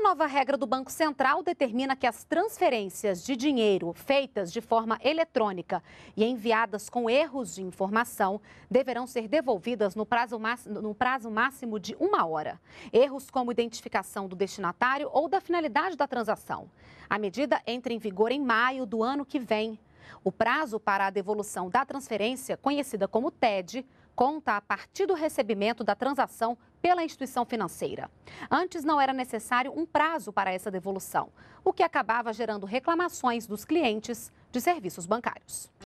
A nova regra do Banco Central determina que as transferências de dinheiro feitas de forma eletrônica e enviadas com erros de informação deverão ser devolvidas no prazo, no prazo máximo de uma hora. Erros como identificação do destinatário ou da finalidade da transação. A medida entra em vigor em maio do ano que vem. O prazo para a devolução da transferência, conhecida como TED, conta a partir do recebimento da transação pela instituição financeira. Antes não era necessário um prazo para essa devolução, o que acabava gerando reclamações dos clientes de serviços bancários.